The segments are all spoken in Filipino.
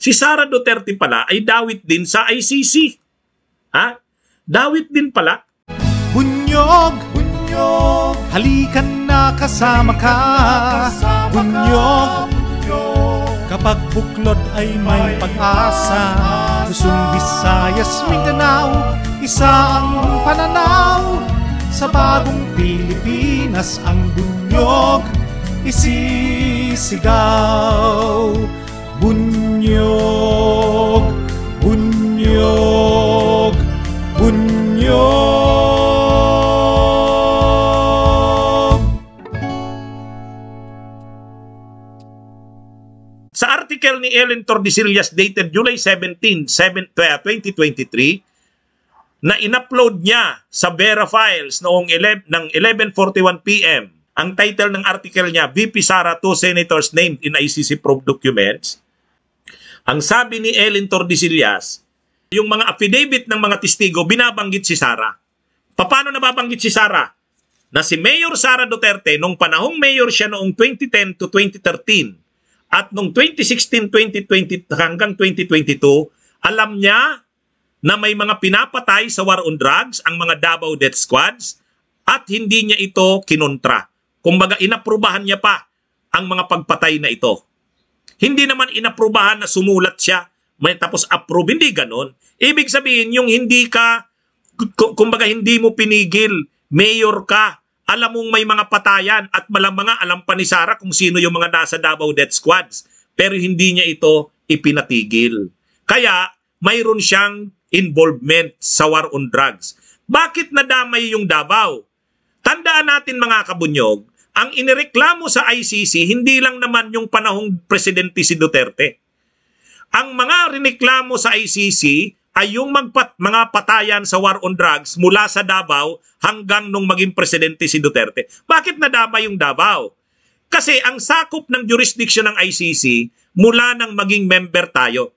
Si Sara Duterte pala ay dawit din sa ICC. Ha? Dawit din pala. Bunyog, bunyog, halikan na kasama ka. Bunyog, kapag buklod ay may pag-asa. Luzon, Visayas, Mindanao, isa ang pananaw. Sa bagong Pilipinas ang bunyog isisigaw. Bunyok, bunyok, bunyok. Sa article ni Ellen Tordesillas dated July 17, 2023, na inupload niya sa Vera Files noong 11, ng 11.41 p.m. Ang title ng article niya, VP Sara, two senators named in ICC probe documents. Ang sabi ni Ellen Tordesillas, yung mga affidavit ng mga testigo, binabanggit si Sara. Paano nababanggit si Sara? Na si Mayor Sara Duterte, nung panahong mayor siya noong 2010 to 2013, at noong 2016, 2020 hanggang 2022, alam niya na may mga pinapatay sa war on drugs ang mga Davao death squads at hindi niya ito kinontra. Kumbaga inaprubahan niya pa ang mga pagpatay na ito. Hindi naman inaprubahan na sumulat siya, may tapos approve, hindi ganon. Ibig sabihin, yung hindi ka, kumbaga hindi mo pinigil, mayor ka, alam mong may mga patayan at malamang nga alam pa ni Sara kung sino yung mga nasa Davao Death Squads. Pero hindi niya ito ipinatigil. Kaya mayroon siyang involvement sa war on drugs. Bakit nadamay yung Davao? Tandaan natin mga kabunyog, ang inireklamo sa ICC hindi lang naman yung panahong presidente si Duterte. Ang mga rineklamo sa ICC ay yung magpat, mga patayan sa war on drugs mula sa Davao hanggang nung maging presidente si Duterte. Bakit nadama yung Davao? Kasi ang sakop ng jurisdiction ng ICC mula nang maging member tayo.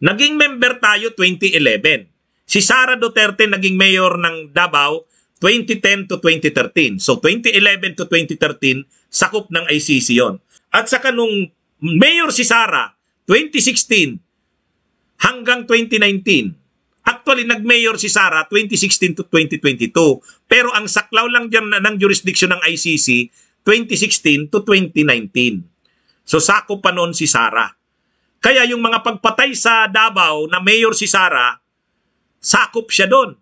Naging member tayo 2011. Si Sara Duterte naging mayor ng Davao 2010 to 2013. So 2011 to 2013, sakop ng ICC yon. At saka nung Mayor si Sara, 2016 hanggang 2019. Actually, nag-mayor si Sara 2016 to 2022. Pero ang saklaw lang dyan na, ng jurisdiction ng ICC, 2016 to 2019. So sakop pa noon si Sara. Kaya yung mga pagpatay sa Davao na mayor si Sara, sakop siya doon.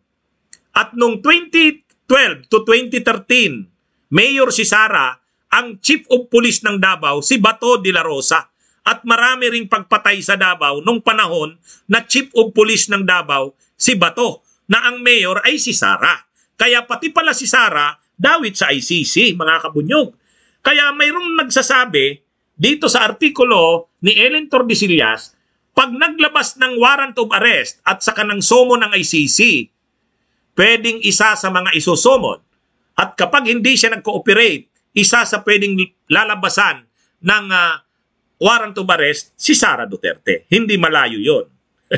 At nung 20, 2012 to 2013, Mayor si Sara, ang Chief of Police ng Davao, si Bato de la Rosa. At marami ring pagpatay sa Davao nung panahon na Chief of Police ng Davao, si Bato, na ang mayor ay si Sara. Kaya pati pala si Sara, dawit sa ICC, mga kabunyog. Kaya mayroong nagsasabi dito sa artikulo ni Ellen Torbisillas, pag naglabas ng warrant of arrest at sa kanang somo ng ICC, pwedeng isa sa mga isusumod. At kapag hindi siya nag-cooperate, isa sa pwedeng lalabasan ng uh, warrant of arrest si Sara Duterte. Hindi malayo yon.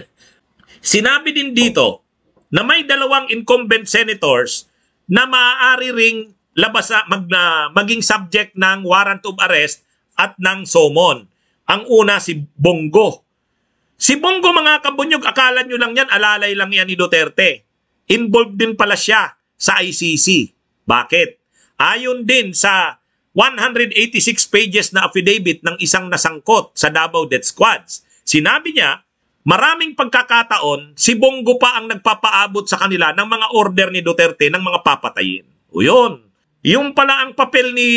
Sinabi din dito na may dalawang incumbent senators na maaari ring labasa, mag, uh, maging subject ng warrant of arrest at ng somon. Ang una si Bongo. Si Bongo mga kabunyog, akala nyo lang yan, alalay lang yan ni Duterte involved din pala siya sa ICC. Bakit? Ayon din sa 186 pages na affidavit ng isang nasangkot sa Davao Death Squads, sinabi niya, maraming pagkakataon, si Bongo pa ang nagpapaabot sa kanila ng mga order ni Duterte ng mga papatayin. O yun, yung pala ang papel ni,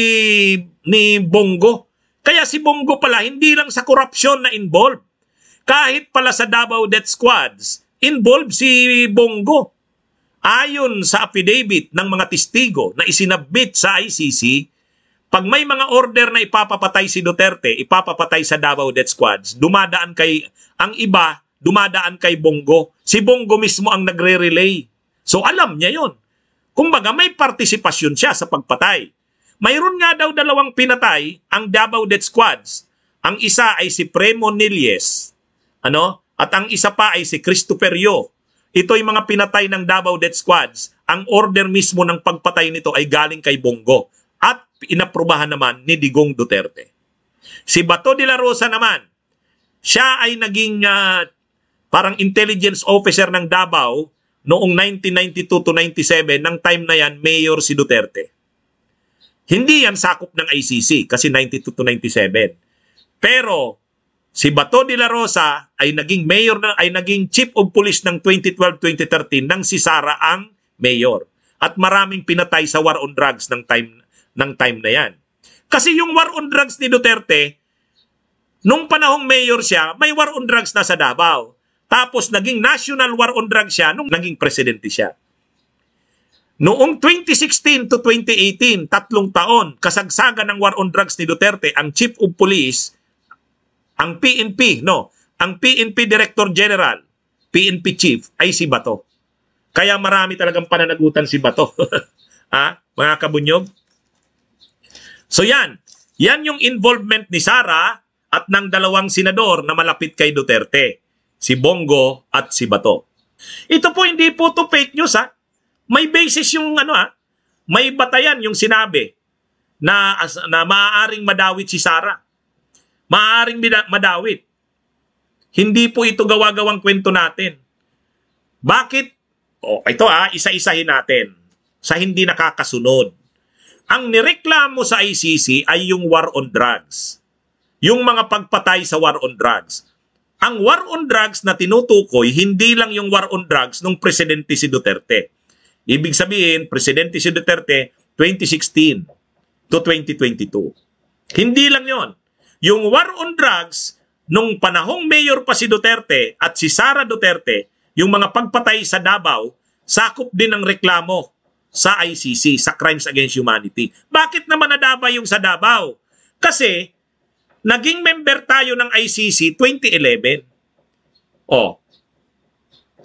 ni Bongo. Kaya si Bongo pala hindi lang sa korupsyon na involved. Kahit pala sa Davao Death Squads, involved si Bongo Ayon sa affidavit ng mga testigo na isinabit sa ICC, pag may mga order na ipapapatay si Duterte, ipapapatay sa Davao Death Squads, dumadaan kay, ang iba, dumadaan kay Bongo. Si Bongo mismo ang nagre-relay. So alam niya yon. Kumbaga may partisipasyon siya sa pagpatay. Mayroon nga daw dalawang pinatay ang Davao Death Squads. Ang isa ay si Premo Nilyes, ano? At ang isa pa ay si Christopher Yo. Ito'y mga pinatay ng Davao Death Squads. Ang order mismo ng pagpatay nito ay galing kay Bongo at inaprubahan naman ni Digong Duterte. Si Bato de la Rosa naman, siya ay naging uh, parang intelligence officer ng Davao noong 1992 to 97, nang time na yan, mayor si Duterte. Hindi yan sakop ng ICC kasi 92 to 97. Pero Si Bato de la Rosa ay naging mayor na, ay naging chief of police ng 2012-2013 nang si Sara ang mayor. At maraming pinatay sa war on drugs ng time ng time na 'yan. Kasi yung war on drugs ni Duterte, nung panahong mayor siya, may war on drugs na sa Davao. Tapos naging national war on drugs siya nung naging presidente siya. Noong 2016 to 2018, tatlong taon, kasagsagan ng war on drugs ni Duterte, ang chief of police ang PNP, no, ang PNP Director General, PNP Chief, ay si Bato. Kaya marami talagang pananagutan si Bato. ha? Ah, mga kabunyog? So yan, yan yung involvement ni Sara at ng dalawang senador na malapit kay Duterte, si Bongo at si Bato. Ito po hindi po to fake news ha. May basis yung ano ha. May batayan yung sinabi na na maaaring madawit si Sara maaaring madawit. Hindi po ito gawa kwento natin. Bakit? Oh, ito ah, isa-isahin natin sa hindi nakakasunod. Ang nireklamo sa ICC ay yung war on drugs. Yung mga pagpatay sa war on drugs. Ang war on drugs na tinutukoy, hindi lang yung war on drugs nung Presidente si Duterte. Ibig sabihin, Presidente si Duterte, 2016 to 2022. Hindi lang yon yung war on drugs nung panahong mayor pa si Duterte at si Sara Duterte, yung mga pagpatay sa Davao, sakop din ng reklamo sa ICC, sa Crimes Against Humanity. Bakit naman nadaba yung sa Davao? Kasi naging member tayo ng ICC 2011. Oh.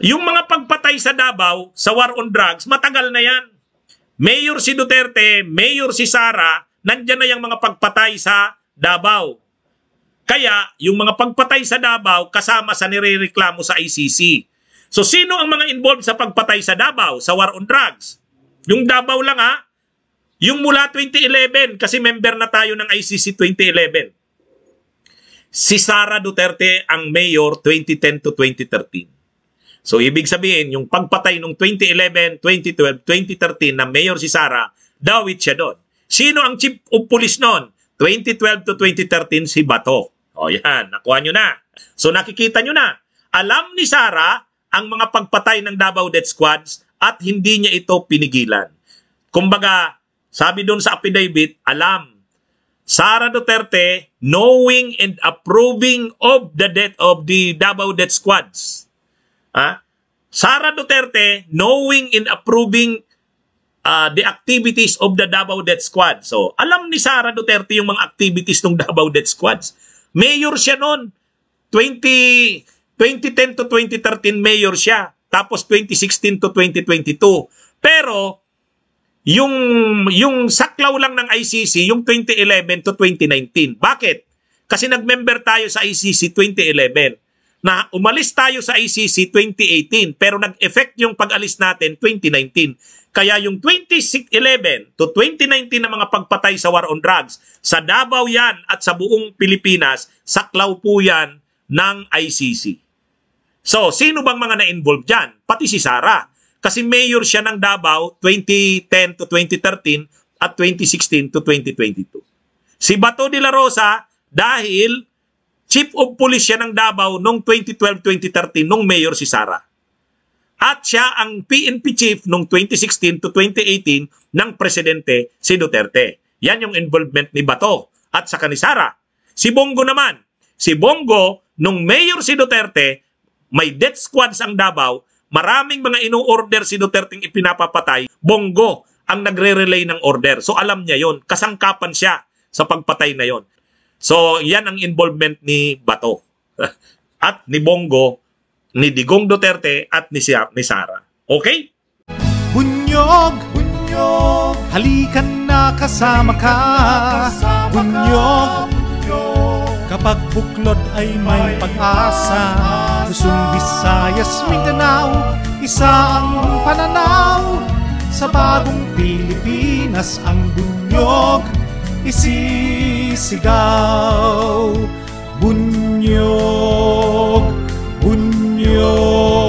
Yung mga pagpatay sa Davao sa war on drugs, matagal na yan. Mayor si Duterte, mayor si Sara, nandyan na yung mga pagpatay sa Davao. Kaya yung mga pagpatay sa Davao kasama sa nirereklamo sa ICC. So sino ang mga involved sa pagpatay sa Davao sa war on drugs? Yung Davao lang ha. Yung mula 2011 kasi member na tayo ng ICC 2011. Si Sara Duterte ang mayor 2010 to 2013. So ibig sabihin, yung pagpatay nung 2011, 2012, 2013 na mayor si Sara, dawit siya doon. Sino ang chief of police noon? 2012 to 2013 si Bato. O yan, nakuha nyo na. So nakikita nyo na, alam ni Sara ang mga pagpatay ng Davao Death Squads at hindi niya ito pinigilan. Kumbaga, sabi doon sa affidavit, alam, Sara Duterte, knowing and approving of the death of the Davao Death Squads. Ha? Sara Duterte, knowing and approving uh, the activities of the Davao Death Squad. So, alam ni Sara Duterte yung mga activities ng Davao Death Squads. Mayor siya noon. 20, 2010 to 2013 mayor siya. Tapos 2016 to 2022. Pero, yung, yung saklaw lang ng ICC, yung 2011 to 2019. Bakit? Kasi nag-member tayo sa ICC 2011. Na umalis tayo sa ICC 2018 pero nag-effect yung pag-alis natin 2019. Kaya yung 2011 to 2019 na mga pagpatay sa war on drugs, sa Davao yan at sa buong Pilipinas, saklaw po yan ng ICC. So, sino bang mga na-involve dyan? Pati si Sara. Kasi mayor siya ng Davao 2010 to 2013 at 2016 to 2022. Si Bato de la Rosa dahil chief of police siya ng Davao noong 2012-2013 nung mayor si Sara at siya ang PNP chief noong 2016 to 2018 ng presidente si Duterte. Yan yung involvement ni Bato at sa kanisara. Si Bongo naman, si Bongo nung mayor si Duterte, may death squads ang Davao, maraming mga ino-order si Duterte ipinapapatay, Bongo ang nagre-relay ng order. So alam niya yon, kasangkapan siya sa pagpatay na yon. So yan ang involvement ni Bato at ni Bongo ni Digong Duterte at ni, si, ni Sara. Okay? Bunyog, bunyog, halikan na kasama ka. Bunyog, bunyog, kapag buklod ay may pag-asa. Luzon, Visayas, Mindanao, isa ang pananaw. Sa bagong Pilipinas ang bunyog isisigaw. Bunyog. Lord.